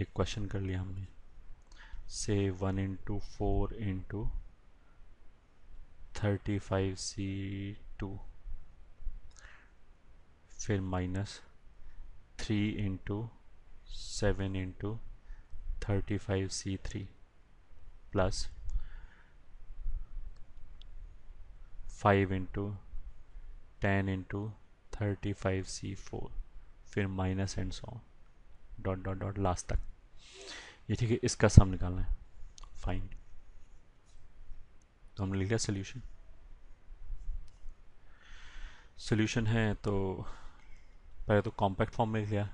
एक क्वेश्चन कर लिया हमने से one into four into thirty five C two फिर minus three into seven into thirty five C three plus five into ten into thirty five C four फिर minus and so dot dot dot last तक ये ठीक है इसका सम निकालना है fine तो हमने लिख लिया सोल्यूशन सोल्यूशन है तो पहले तो कॉम्पैक्ट फॉर्म में लिया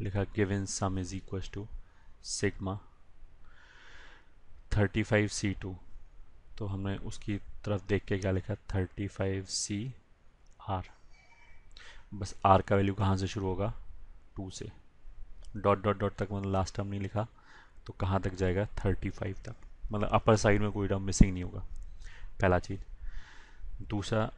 लिखा given sum is equal to sigma to तो हमने उसकी तरफ देख के क्या लिखा थर्टी फाइव सी आर बस आर का वैल्यू कहाँ से शुरू होगा टू से डॉट डॉट डॉट तक मतलब लास्ट टर्म नहीं लिखा तो कहाँ तक जाएगा थर्टी फाइव तक मतलब अपर साइड में कोई टर्म मिसिंग नहीं होगा पहला चीज़ दूसरा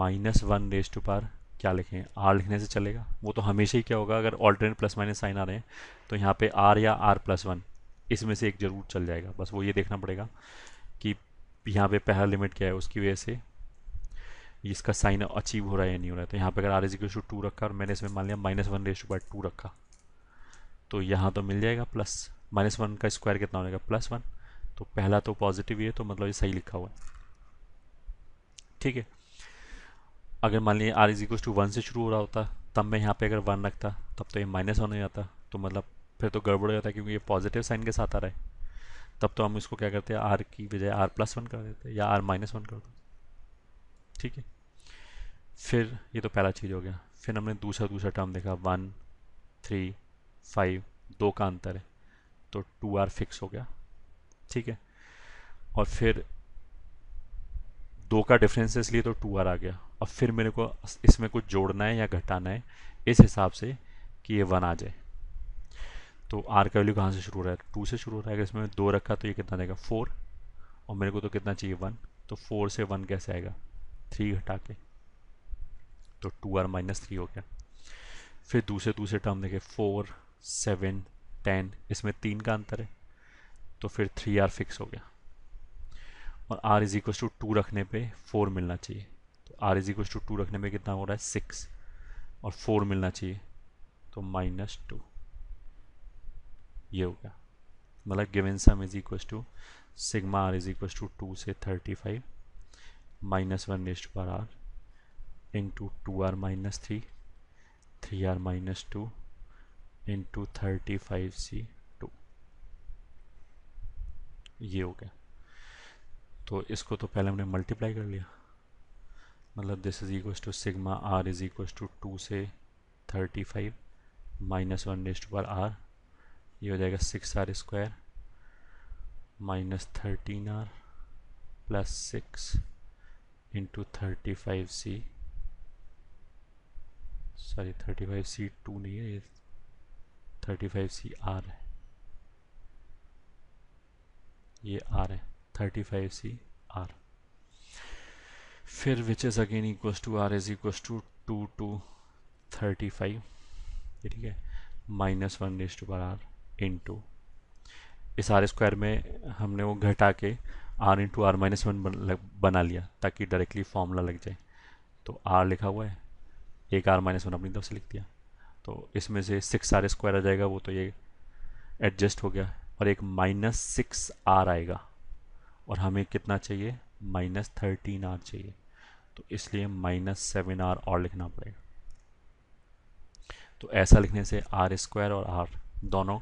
minus one raise to power क्या लिखें आर लिखने से चलेगा वो तो हमेशा ही क्या होगा अगर ऑल्टरनेट प्लस माइनस साइन आ रहे हैं तो यहाँ पे आर या आर प्लस वन इसमें से एक ज़रूर चल जाएगा बस वो ये देखना पड़ेगा कि यहाँ पे पहला लिमिट क्या है उसकी वजह से इसका साइन अचीव हो रहा है या नहीं हो रहा है तो यहाँ पे अगर r is equal to two रखा और मैंने इसमें मान लिया minus one raise to by two रखा तो यहाँ तो मिल जाएगा प्लस माइनस वन का स्क्वायर कितना हो जाएगा प्लस वन तो पहला तो पॉजिटिव ही है तो मतलब ये सही लिखा हुआ है ठीक है अगर मान लीजिए r is equal to one से शुरू हो रहा होता तब मैं यहाँ पे अगर वन रखता तब तो ये माइनस वन हो जाता तो मतलब फिर तो गड़बड़ हो जाता क्योंकि ये पॉजिटिव साइन के साथ आ रहा है तब तो हम इसको क्या करते हैं आर की बजाय आर प्लस वन कर देते या आर माइनस वन कर दो ठीक है फिर ये तो पहला चीज़ हो गया फिर हमने दूसरा दूसरा टर्म देखा वन थ्री फाइव दो का अंतर है तो टू आर फिक्स हो गया ठीक है और फिर दो का डिफरेंस इसलिए तो टू आर आ गया और फिर मेरे को इसमें कुछ जोड़ना है या घटाना है इस हिसाब से कि ये वन आ जाए तो आर का वैल्यू कहाँ से शुरू हो रहा है टू से शुरू हो रहा है अगर इसमें दो रखा तो ये कितना देगा फोर और मेरे को तो कितना चाहिए वन तो फोर से वन कैसे आएगा थ्री घटा के तो टू आर माइनस थ्री हो गया फिर दूसरे दूसरे टर्म देखे फोर सेवन टेन इसमें तीन का अंतर है तो फिर थ्री आर फिक्स हो गया और r is equal to two रखने पे फोर मिलना चाहिए तो r is equal to two रखने पे कितना हो रहा है सिक्स और फोर मिलना चाहिए तो माइनस टू ये हो गया मतलब given sum is equal to sigma r is equal to two से thirty five minus one raised पर r into two r minus three three r minus two into thirty five C two ये हो गया तो इसको तो पहले हमने मल्टीप्लाई कर लिया मतलब this is equal to sigma r is equal to two से thirty five minus one raised पर आर ये हो जाएगा six r square minus thirteen r plus six into thirty five C sorry thirty five C two नहीं है ये thirty five C are है ये आर है थर्टी फाइव सी आर फिर which is again equals to r is equals to two to thirty five ठीक है minus one to बार आर इन टू इस आर स्क्वायर में हमने वो घटा के r into r minus one बना लिया ताकि डायरेक्टली फॉर्मूला लग जाए तो आर लिखा हुआ है एक आर माइनस वन अपनी तरफ से लिख दिया तो इसमें से सिक्स आर स्क्वायर आ जाएगा वो तो ये एडजस्ट हो गया और एक माइनस सिक्स आर आएगा और हमें कितना चाहिए माइनस थर्टीन आर चाहिए तो इसलिए माइनस सेवन आर और लिखना पड़ेगा तो ऐसा लिखने से आर स्क्वायर और आर दोनों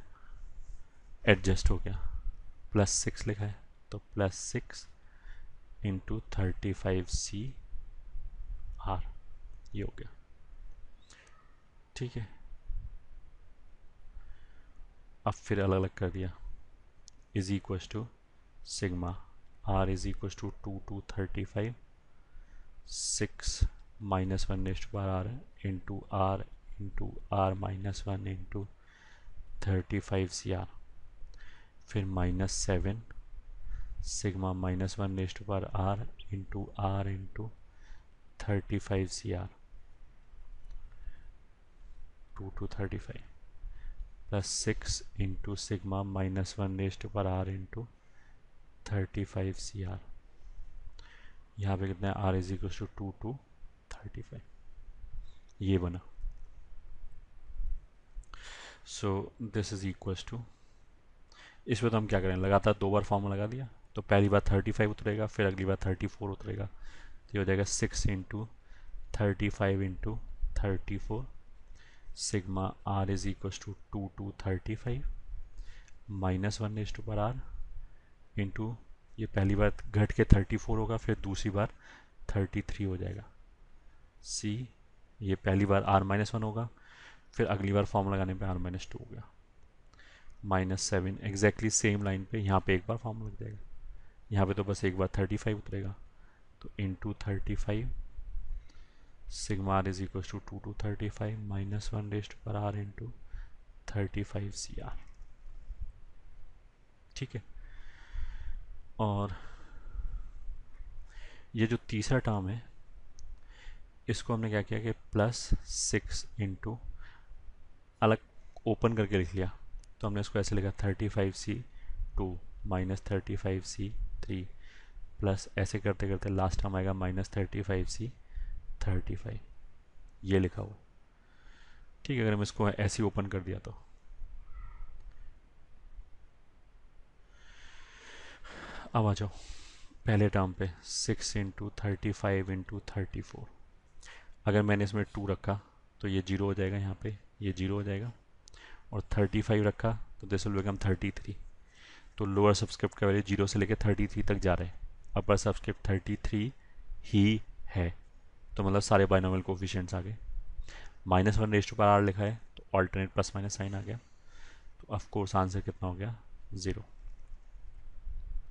एडजस्ट हो गया प्लस सिक्स लिखा है तो plus six into thirty five C r ये हो गया ठीक है अब फिर अलग अलग कर दिया is equal to sigma r is equal to two to thirty five six minus one next बार r into r into r minus one into thirty five C r फिर minus seven sigma minus one next बार r into r into thirty five C r two to thirty five plus six into sigma minus one raised पर r into thirty five C r यहाँ पे कितना है r is equal to two to thirty five ये बना so this is equal to इसमें तो हम क्या करें लगातार दो बार फॉर्म लगा दिया तो पहली बार थर्टी फाइव उतरेगा फिर अगली बार थर्टी फोर उतरेगा तो ये हो जाएगा six into thirty five into thirty four sigma r is equals to 2 to 35 minus one is to पर आर इंटू ये पहली बार घट के 34 होगा फिर दूसरी बार 33 हो जाएगा सी ये पहली बार आर माइनस वन होगा फिर अगली बार फॉर्म लगाने पे आर माइनस टू हो गया minus seven exactly same line पे यहाँ पे एक बार फॉर्म लग जाएगा यहाँ पे तो बस एक बार 35 उतरेगा तो to thirty five sigma to two to thirty five minus one raised पर r into thirty five C r ठीक है और ये जो तीसरा टर्म है इसको हमने क्या किया कि प्लस सिक्स इंटू अलग ओपन करके लिख लिया तो हमने इसको ऐसे लिखा thirty five C two minus thirty five C three plus ऐसे करते करते लास्ट टर्म आएगा minus thirty five C thirty five ये लिखा हुआ ठीक है अगर हम इसको ऐसे ओपन कर दिया तो अब आ जाओ पहले टर्म पे six into thirty five into thirty four अगर मैंने इसमें टू रखा तो ये जीरो हो जाएगा यहाँ पे ये जीरो हो जाएगा और थर्टी फाइव रखा तो this will become thirty three तो लोअर सब्सक्रिप्ट का वैल्यू जीरो से लेकर थर्टी थ्री तक जा रहे हैं अपर सब्सक्रिप्ट थर्टी थ्री ही है तो मतलब सारे बाइनोमियल कोफिशियंट्स आ गए माइनस वन रेस्ट पर आर लिखा है तो ऑल्टरनेट प्लस माइनस साइन आ गया तो ऑफकोर्स आंसर कितना हो गया ज़ीरो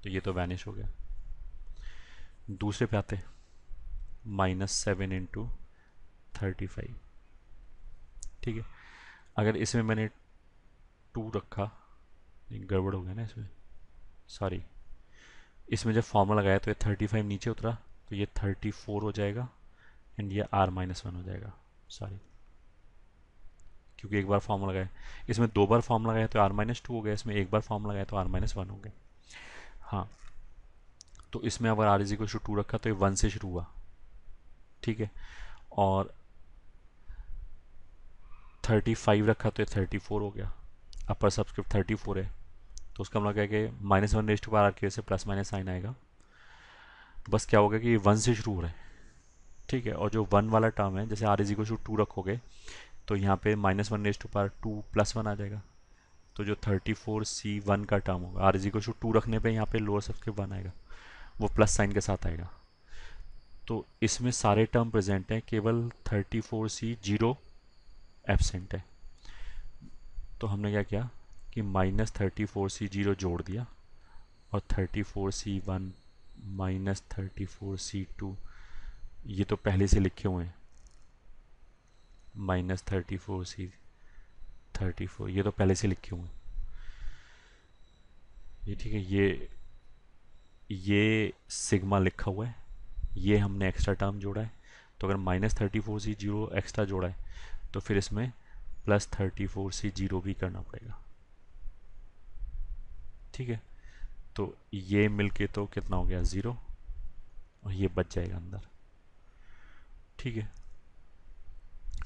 तो ये तो वैनिश हो गया दूसरे पे आते minus seven into thirty five ठीक है अगर इसमें मैंने टू रखा गड़बड़ हो गया ना इसमें सॉरी इसमें जब फॉर्मूला लगाया तो ये थर्टी फाइव नीचे उतरा तो ये थर्टी फोर हो जाएगा एंड ये आर माइनस वन हो जाएगा सॉरी क्योंकि एक बार फॉर्म लगाया इसमें दो बार फॉर्म लगाया तो आर माइनस टू हो गया इसमें एक बार फॉर्म लगाया तो आर माइनस वन हो गया हाँ तो इसमें अगर आर को टू टू रखा तो ये वन से शुरू हुआ ठीक है और थर्टी फाइव रखा तो ये थर्टी फोर हो गया अपर सब्सक्रिप्ट थर्टी फोर है तो उसका मतलब क्या कि माइनस वन रेस्ट बार आर वजह से प्लस माइनस साइन आएगा बस क्या होगा कि ये वन से शुरू हो रहा है ठीक है और जो वन वाला टर्म है जैसे r is equal to two रखोगे तो यहाँ पे minus one raise to power two plus one आ जाएगा तो जो थर्टी फोर सी वन का टर्म होगा r is equal to two रखने पे यहाँ पे लोअर के वन आएगा वो प्लस साइन के साथ आएगा तो इसमें सारे टर्म प्रेजेंट हैं केवल thirty four C zero absent है तो हमने क्या किया कि minus thirty four C zero जोड़ दिया और thirty four C one minus thirty four C two ये तो पहले से लिखे हुए हैं minus thirty four C thirty four ये तो पहले से लिखे हुए हैं ये ठीक है ये ये सिग्मा लिखा हुआ है ये हमने एक्स्ट्रा टर्म जोड़ा है तो अगर minus thirty four C zero extra जोड़ा है तो फिर इसमें plus thirty four C zero भी करना पड़ेगा ठीक है तो ये मिलके तो कितना हो गया ज़ीरो और ये बच जाएगा अंदर ठीक है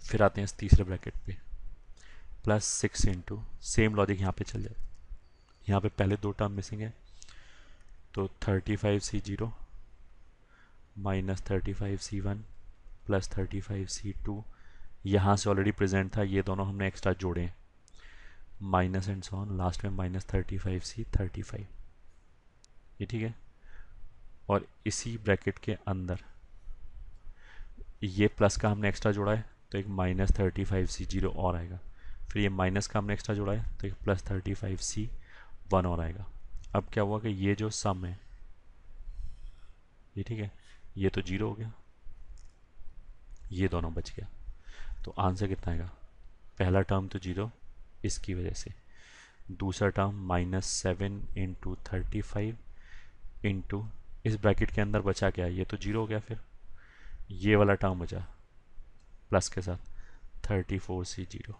फिर आते हैं इस तीसरे ब्रैकेट पे plus six into same logic यहाँ पे चल जाए यहाँ पे पहले दो टर्म मिसिंग है तो thirty five C zero minus thirty five C one plus thirty five C two यहाँ से ऑलरेडी प्रेजेंट था ये दोनों हमने एक्स्ट्रा जोड़े हैं माइनस एंड ऑन लास्ट में minus thirty five C thirty five ये ठीक है और इसी ब्रैकेट के अंदर ये प्लस का हमने एक्स्ट्रा जोड़ा है तो एक minus thirty five C zero और आएगा फिर ये माइनस का हमने एक्स्ट्रा जोड़ा है तो एक plus thirty five C one और आएगा अब क्या हुआ कि ये जो सम है ये ठीक है ये तो जीरो हो गया ये दोनों बच गया तो आंसर कितना आएगा पहला टर्म तो जीरो इसकी वजह से दूसरा term minus seven into thirty five into इस ब्रैकेट के अंदर बचा क्या ये तो जीरो हो गया फिर ये वाला टर्म बचा प्लस के साथ थर्टी फोर सी जीरो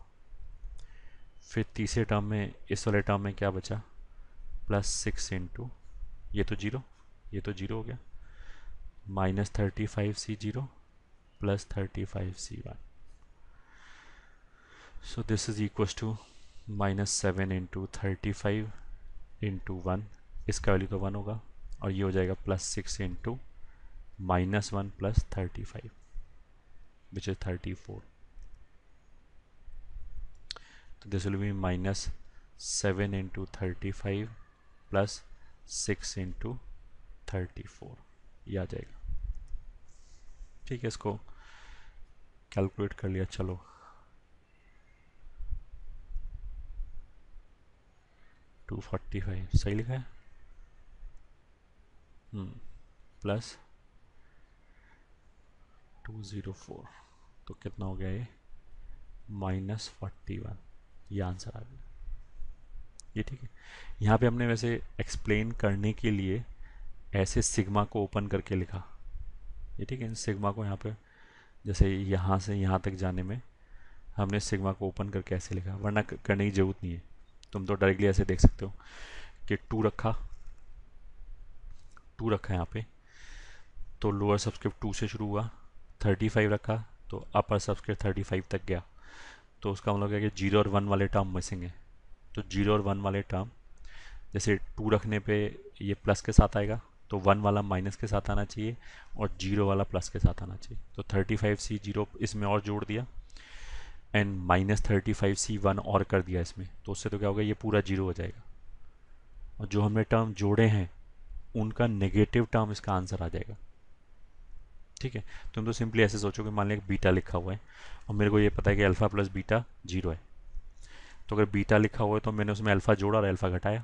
फिर तीसरे टर्म में इस वाले टर्म में क्या बचा प्लस सिक्स इंटू ये तो जीरो ये तो जीरो हो गया minus thirty five C zero plus thirty five C one so this is equal to minus seven into thirty five into one इसका वैल्यू तो वन होगा और ये हो जाएगा plus six into minus 1 plus 35 which is 34 so this will be minus 7 into 35 plus 6 into 34 ये आ जाएगा ठीक है इसको कैलकुलेट कर लिया चलो टू फोर्टी फाइव सही लिखा है प्लस टू ज़ीरो फोर तो कितना हो गया ये माइनस फोर्टी वन ये आंसर आ गया ये ठीक है यहाँ पे हमने वैसे एक्सप्लेन करने के लिए ऐसे सिग्मा को ओपन करके लिखा ये ठीक है इन सिग्मा को यहाँ पे जैसे यहाँ से यहाँ तक जाने में हमने सिग्मा को ओपन करके ऐसे लिखा वरना करने की ज़रूरत नहीं है तुम तो डायरेक्टली ऐसे देख सकते हो कि टू रखा टू रखा यहाँ पे तो लोअर सब्सक्रिप्ट टू से शुरू हुआ थर्टी फाइव रखा तो अपर सबस्क्रिप्ट थर्टी फाइव तक गया तो उसका मतलब क्या कि जीरो और वन वाले टर्म मिसिंग है तो जीरो और वन वाले टर्म जैसे टू रखने पे ये प्लस के साथ आएगा तो वन वाला माइनस के साथ आना चाहिए और जीरो वाला प्लस के साथ आना चाहिए तो थर्टी फाइव सी जीरो इसमें और जोड़ दिया and minus thirty five C one और कर दिया इसमें तो उससे तो क्या होगा ये पूरा जीरो हो जाएगा और जो हमने टर्म जोड़े हैं उनका नेगेटिव टर्म इसका आंसर आ जाएगा ठीक है तुम तो सिंपली तो ऐसे सोचो कि मान लिया बीटा लिखा हुआ है और मेरे को ये पता है कि अल्फ़ा प्लस बीटा जीरो है तो अगर बीटा लिखा हुआ है तो मैंने उसमें अल्फ़ा जोड़ा और अल्फ़ा घटाया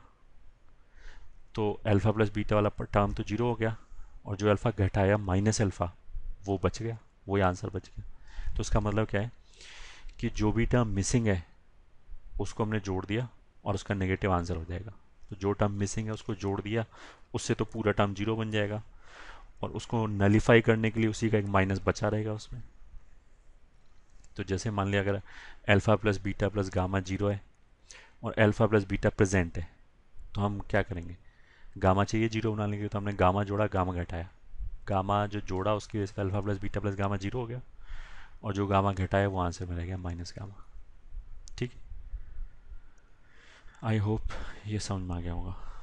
तो अल्फ़ा प्लस बीटा वाला टर्म तो जीरो हो गया और जो अल्फ़ा घटाया माइनस अल्फ़ा वो बच गया वही आंसर बच गया तो उसका मतलब क्या है कि जो भी टर्म मिसिंग है उसको हमने जोड़ दिया और उसका नेगेटिव आंसर हो जाएगा तो जो टर्म मिसिंग है उसको जोड़ दिया उससे तो पूरा टर्म जीरो बन जाएगा और उसको नलीफाई करने के लिए उसी का एक माइनस बचा रहेगा उसमें तो जैसे मान लिया अगर alpha plus beta plus gamma zero है और अल्फ़ा प्लस बीटा प्रेजेंट है तो हम क्या करेंगे गामा चाहिए जीरो बनाने के लिए तो हमने गामा जोड़ा गामा घटाया गामा जो जोड़ा उसकी वजह से alpha plus beta plus gamma zero हो गया और जो गामा घटाया वो आंसर में रह गया माइनस गामा ठीक आई होप ये समझ में आ गया होगा